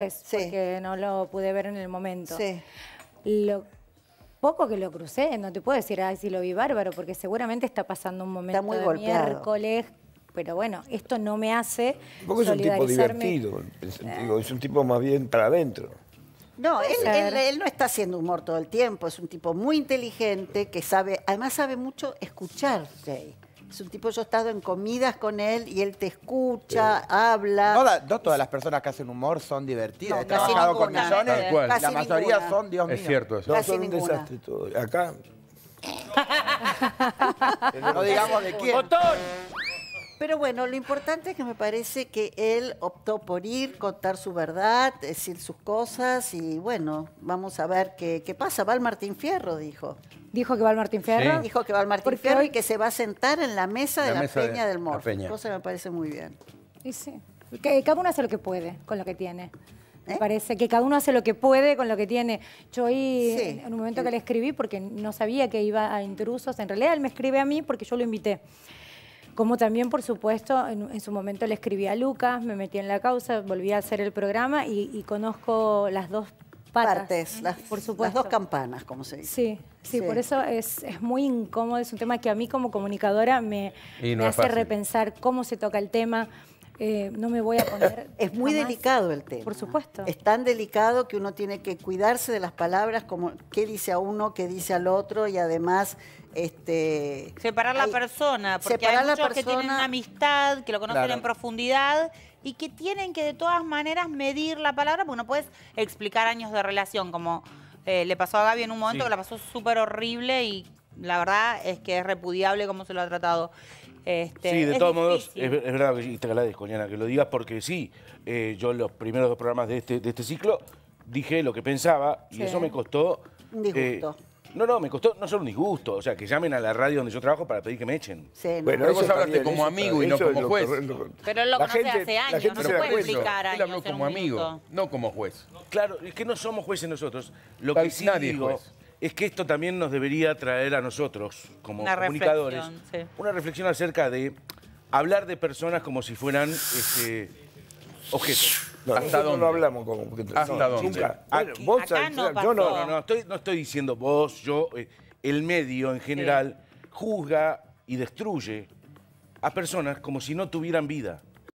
Sí. porque no lo pude ver en el momento. Lo poco que lo crucé, no te puedo decir, ay, si lo vi bárbaro, porque seguramente está pasando un momento muy miércoles, pero bueno, esto no me hace Poco es un tipo divertido, es un tipo más bien para adentro. No, él, no está haciendo humor todo el tiempo, es un tipo muy inteligente que sabe, además sabe mucho escuchar, Jay es un tipo, yo he estado en comidas con él y él te escucha, habla. No, todas las personas que hacen humor son divertidas. No, He trabajado con millones, la mayoría son, Dios mío. Es cierto eso. No, son un desastre todo. Acá... no digamos de quién. Pero bueno, lo importante es que me parece que él optó por ir, contar su verdad, decir sus cosas y bueno, vamos a ver qué, qué pasa. Va Martín Fierro, dijo. Dijo que va al Martín Fierro. Dijo que va al Martín y que se va a sentar en la mesa de la Peña del Morf. Eso me parece muy bien. Y sí. Que cada uno hace lo que puede con lo que tiene. Me ¿Eh? parece que cada uno hace lo que puede con lo que tiene. Yo hoy, en un momento que le escribí, porque no sabía que iba a intrusos, en realidad él me escribe a mí porque yo lo invité. Como también, por supuesto, en, su momento le escribí a Lucas, me metí en la causa, volví a hacer el programa y, y conozco las dos partes, las, por supuesto. dos campanas, como se dice. Sí, sí, por eso es, muy incómodo, es un tema que a mí como comunicadora me, hace repensar cómo se toca el tema, eh, no me voy a poner... Es muy delicado el tema. Por supuesto. Es tan delicado que uno tiene que cuidarse de las palabras, como qué dice a uno, qué dice al otro y además... Este, separar la persona, porque hay muchos que tienen una amistad, que lo conocen en profundidad y que tienen que de todas maneras medir la palabra, porque no puedes explicar años de relación, como eh, le pasó a Gaby en un momento que la pasó súper horrible y la verdad es que es repudiable cómo se lo ha tratado. Este, sí, de todos modos, es, verdad que te agradezco, Liana, que lo digas porque sí, eh, yo en los primeros dos programas de este, de este ciclo dije lo que pensaba y eso me costó... Un disgusto. Eh, no, no, me costó no solo un disgusto, o sea, que llamen a la radio donde yo trabajo para pedir que me echen. Bueno, pero vos hablaste como amigo y no como juez. pero él lo conoce gente, hace años, no se puede explicar años. Él habló como amigo, no como juez. Claro, es que no somos jueces nosotros. Lo que sí nadie es juez es que esto también nos debería traer a nosotros, como comunicadores, una reflexión acerca de hablar de personas como si fueran este, objetos. ¿Hasta dónde? no hablamos como objetos. ¿Hasta dónde? Ah, no Yo no, no, estoy, no estoy diciendo vos, yo, eh, el medio en general juzga y destruye a personas como si no tuvieran vida.